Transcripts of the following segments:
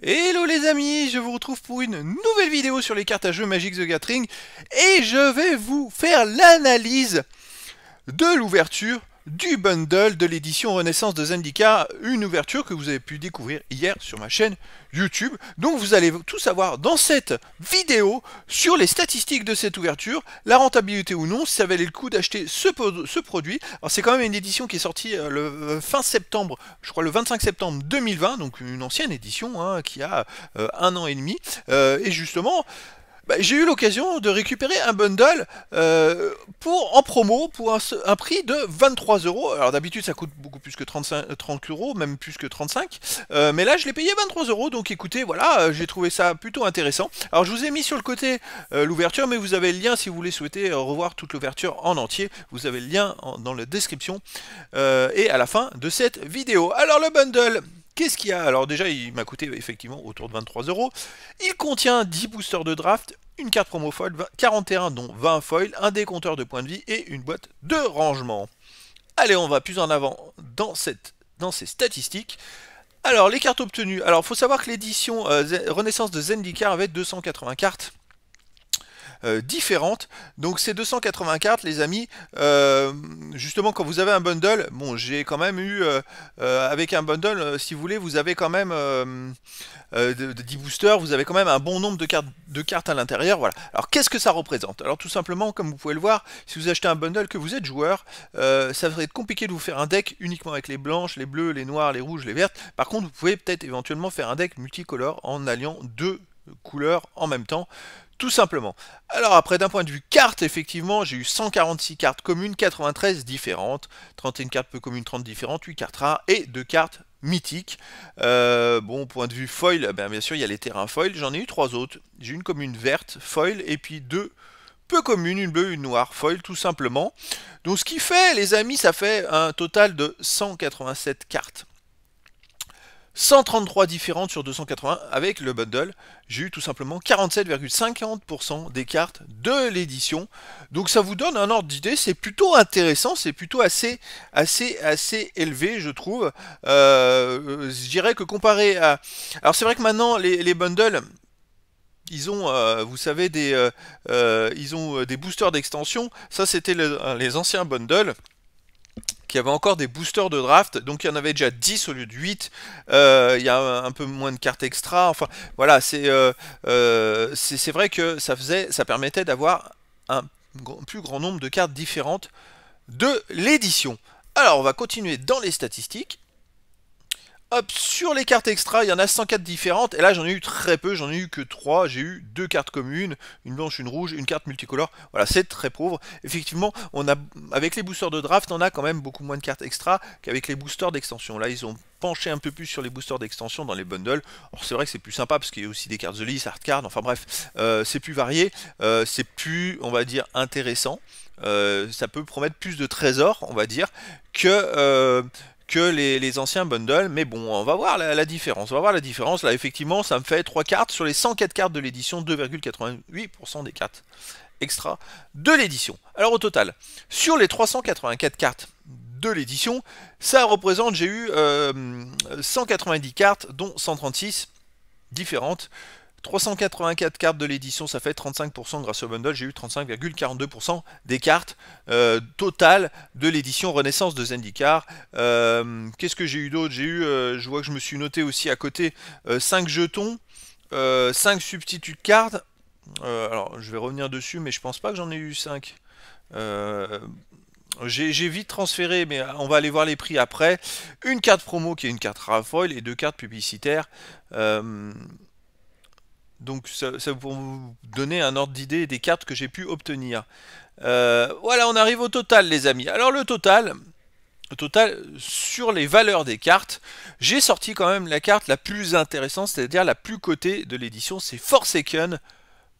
Hello les amis, je vous retrouve pour une nouvelle vidéo sur les cartes à jeu Magic the Gathering et je vais vous faire l'analyse de l'ouverture du bundle de l'édition Renaissance de Zendika, une ouverture que vous avez pu découvrir hier sur ma chaîne YouTube. Donc vous allez tout savoir dans cette vidéo sur les statistiques de cette ouverture, la rentabilité ou non, si ça valait le coup d'acheter ce, produit. Alors c'est quand même une édition qui est sortie euh, le euh, fin septembre, je crois le 25 septembre 2020, donc une ancienne édition hein, qui a euh, un an et demi. et justement, bah, j'ai eu l'occasion de récupérer un bundle euh, pour, en promo pour un, prix de 23 euros. Alors d'habitude ça coûte beaucoup plus que 35, 30 euh, euros, même plus que 35. Euh, mais là je l'ai payé 23 euros, donc écoutez, voilà, j'ai trouvé ça plutôt intéressant. Alors je vous ai mis sur le côté l'ouverture, mais vous avez le lien si vous voulez souhaiter revoir toute l'ouverture en entier. Vous avez le lien dans la description et à la fin de cette vidéo. Alors le bundle... Qu'est-ce qu'il y a Alors déjà, il m'a coûté effectivement autour de 23 euros. Il contient 10 boosters de draft, une carte promo foil, 41 dont 20 foils, un décompteur de points de vie et une boîte de rangement. Allez, on va plus en avant dans, cette, dans ces statistiques. Alors, les cartes obtenues. Alors, faut savoir que l'édition euh, Renaissance de Zendikar avait 280 cartes. Euh, différentes. Donc ces 280 cartes, les amis, euh, justement quand vous avez un bundle, bon j'ai quand même eu, euh, avec un bundle, si vous voulez, vous avez quand même 10 boosters, vous avez quand même un bon nombre de cartes, de cartes à l'intérieur. Voilà. Alors qu'est-ce que ça représente Alors tout simplement, comme vous pouvez le voir, si vous achetez un bundle, que vous êtes joueur, ça va être compliqué de vous faire un deck uniquement avec les blanches, les bleus, les noirs, les rouges, les vertes. Par contre, vous pouvez peut-être éventuellement faire un deck multicolore en alliant deux couleurs en même temps tout simplement. Alors après, d'un point de vue carte, effectivement, j'ai eu 146 cartes communes, 93 différentes, 31 cartes peu communes, 30 différentes, 8 cartes rares et 2 cartes mythiques. Euh, bon, point de vue foil, eh ben, bien sûr, il y a les terrains foil, j'en ai eu 3 autres. J'ai une commune verte, foil, et puis deux peu communes, une bleue, une noire, foil tout simplement. Donc ce qui fait, les amis, ça fait un total de 187 cartes. 133 différentes sur 280 avec le bundle. J'ai eu tout simplement 47,50% des cartes de l'édition. Donc ça vous donne un ordre d'idée, c'est plutôt intéressant, c'est plutôt assez, assez, assez élevé je trouve. Euh, je dirais que comparé à... Alors c'est vrai que maintenant les, bundles ils ont, euh, vous savez, des, euh, ils ont des boosters d'extension. Ça, c'était les anciens bundles y avait encore des boosters de draft, donc il y en avait déjà 10 au lieu de 8, euh, il y a un peu moins de cartes extra, enfin voilà, c'est euh, euh, vrai que ça, faisait, ça permettait d'avoir un plus grand nombre de cartes différentes de l'édition. Alors on va continuer dans les statistiques, Hop, sur les cartes extra, il y en a 104 différentes. Et là, j'en ai eu très peu, j'en ai eu que 3. J'ai eu deux cartes communes, une blanche, une rouge, une carte multicolore. Voilà, c'est très pauvre. Effectivement, on a, avec les boosters de draft, on a quand même beaucoup moins de cartes extra qu'avec les boosters d'extension. Là, ils ont penché un peu plus sur les boosters d'extension dans les bundles. Alors, c'est vrai que c'est plus sympa parce qu'il y a aussi des cartes de liste, Hard Card, enfin bref, euh, c'est plus varié, euh, c'est plus, on va dire, intéressant. Euh, ça peut promettre plus de trésors, on va dire, que, que les, anciens bundles, mais bon, on va voir la, différence. On va voir la différence. Là, effectivement, ça me fait 3 cartes sur les 104 cartes de l'édition, 2,88% des cartes extra de l'édition. Alors au total, sur les 384 cartes de l'édition, ça représente, j'ai eu 190 euh, cartes, dont 136 différentes 384 cartes de l'édition, ça fait 35% grâce au bundle. J'ai eu 35,42% des cartes euh, totales de l'édition Renaissance de Zendikar. Euh, qu'est-ce que j'ai eu d'autre J'ai eu, euh, je vois que je me suis noté aussi à côté 5 jetons, 5 substituts de cartes. alors, je vais revenir dessus, mais je pense pas que j'en ai eu 5. J'ai vite transféré, mais on va aller voir les prix après. Une carte promo qui est une carte Rafoil et deux cartes publicitaires. Donc ça, ça vous donner un ordre d'idée des cartes que j'ai pu obtenir. Euh, voilà, on arrive au total les amis. Alors le total, le total, sur les valeurs des cartes, j'ai sorti quand même la carte la plus intéressante, c'est-à-dire la plus cotée de l'édition, c'est Forsaken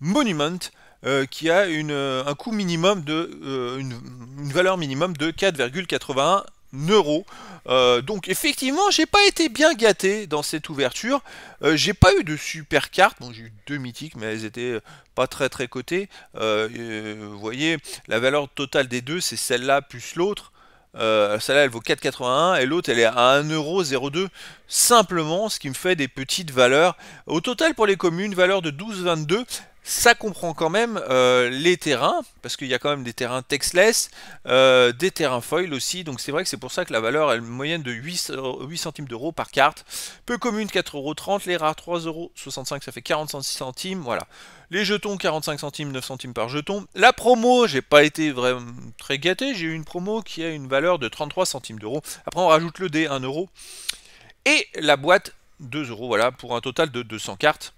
Monument, euh, qui a euh, un coût minimum de une valeur minimum de 4,81 euros. Euh, donc effectivement, j'ai pas été bien gâté dans cette ouverture. Euh, j'ai pas eu de super cartes. j'ai eu deux mythiques, mais elles étaient euh, pas très très cotées. vous voyez, la valeur totale des deux, c'est celle-là plus l'autre. celle-là elle vaut 4,81 et l'autre elle est à 1,02€ simplement ce qui me fait des petites valeurs au total pour les communes valeur de 12,22€ ça comprend quand même euh, les terrains, parce qu'il y a quand même des terrains textless, euh, des terrains foil aussi, donc c'est vrai que c'est pour ça que la valeur elle moyenne de 8, centimes d'euros par carte. Peu commune 4,30€, les rares 3,65€, ça fait 46 centimes, voilà. Les jetons 45 centimes, 9 centimes par jeton. La promo, j'ai pas été vraiment très gâté, j'ai eu une promo qui a une valeur de 33 centimes d'euros. Après on rajoute le dé, 1€. Et la boîte, 2 euros, voilà, pour un total de 200 cartes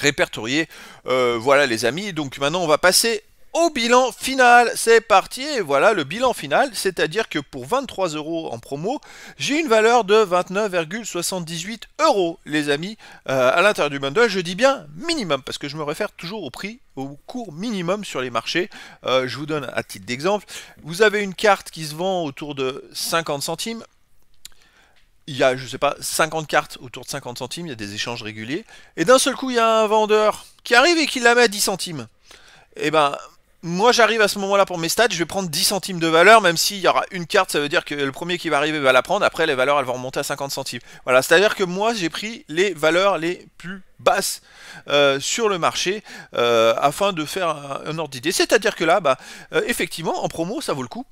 répertorié. Euh, voilà les amis, donc maintenant on va passer au bilan final. C'est parti, et voilà le bilan final, c'est-à-dire que pour 23 euros en promo, j'ai une valeur de 29,78 euros, les amis, euh, à l'intérieur du bundle. Je dis bien minimum, parce que je me réfère toujours au prix, au cours minimum sur les marchés. Euh, je vous donne à titre d'exemple, vous avez une carte qui se vend autour de 50 centimes, il y a, je sais pas, 50 cartes autour de 50 centimes, il y a des échanges réguliers, et d'un seul coup, il y a un vendeur qui arrive et qui la met à 10 centimes. Et eh ben, moi j'arrive à ce moment-là pour mes stats, je vais prendre 10 centimes de valeur, même s'il y aura une carte, ça veut dire que le premier qui va arriver va la prendre, après les valeurs elles vont remonter à 50 centimes. Voilà, c'est-à-dire que moi j'ai pris les valeurs les plus basses euh, sur le marché euh, afin de faire un, ordre d'idée. C'est-à-dire que là, bah, euh, effectivement, en promo, ça vaut le coup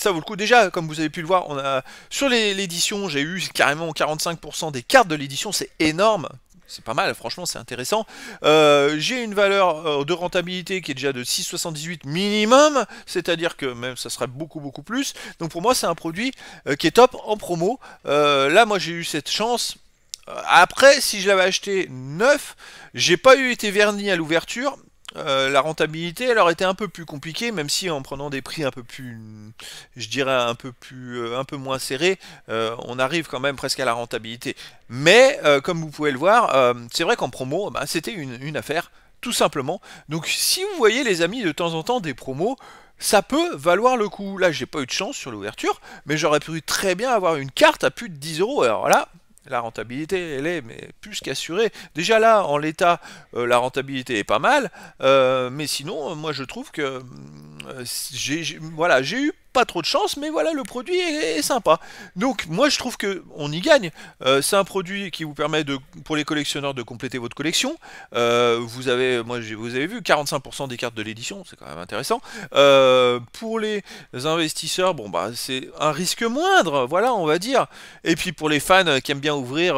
ça vaut le coup. Déjà, comme vous avez pu le voir, on a sur l'édition, j'ai eu carrément 45% des cartes de l'édition, c'est énorme. C'est pas mal, franchement, c'est intéressant. Euh, j'ai une valeur euh, de rentabilité qui est déjà de 6,78 minimum, c'est-à-dire que même ça serait beaucoup beaucoup plus. Donc pour moi, c'est un produit euh, qui est top en promo. là, moi, j'ai eu cette chance. Après, si je l'avais acheté neuf, j'ai pas eu été verni à l'ouverture, euh, la rentabilité, alors, était un peu plus compliquée, même si en prenant des prix un peu plus, je dirais un peu plus, euh, un peu moins serrés, euh, on arrive quand même presque à la rentabilité. Mais comme vous pouvez le voir, c'est vrai qu'en promo, eh ben, c'était une, affaire, tout simplement. Donc si vous voyez les amis de temps en temps des promos, ça peut valoir le coup. Là, j'ai pas eu de chance sur l'ouverture, mais j'aurais pu très bien avoir une carte à plus de 10 euros. Alors là, la rentabilité, elle est mais plus qu'assurée. Déjà là, en l'état, euh, la rentabilité est pas mal. Euh, mais sinon, euh, moi, je trouve que j'ai, voilà, j'ai eu trop de chance, mais voilà, le produit est, sympa. Donc moi je trouve que on y gagne. Euh, c'est un produit qui vous permet de, pour les collectionneurs de compléter votre collection. Euh, vous avez, moi vous avez vu, 45% des cartes de l'édition, c'est quand même intéressant. Euh, pour les investisseurs, bon bah c'est un risque moindre, voilà, on va dire. Et puis pour les fans qui aiment bien ouvrir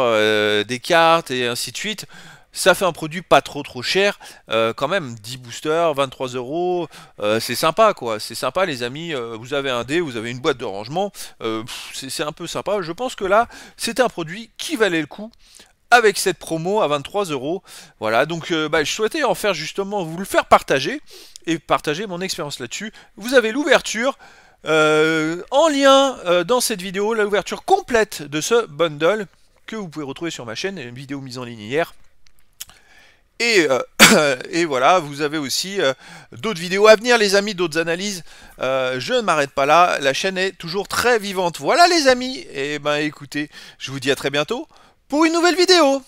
des cartes et ainsi de suite ça fait un produit pas trop trop cher euh, quand même 10 boosters 23 euros euh, c'est sympa quoi c'est sympa les amis euh, vous avez un dé vous avez une boîte de rangement c'est un peu sympa je pense que là c'était un produit qui valait le coup avec cette promo à 23 euros voilà donc bah, je souhaitais en faire justement vous le faire partager et partager mon expérience là dessus vous avez l'ouverture en lien dans cette vidéo l'ouverture complète de ce bundle que vous pouvez retrouver sur ma chaîne, une vidéo mise en ligne hier. Euh, et, voilà, vous avez aussi euh, d'autres vidéos à venir, les amis, d'autres analyses. Euh, je ne m'arrête pas là, la chaîne est toujours très vivante. Voilà, les amis, et eh ben écoutez, je vous dis à très bientôt pour une nouvelle vidéo.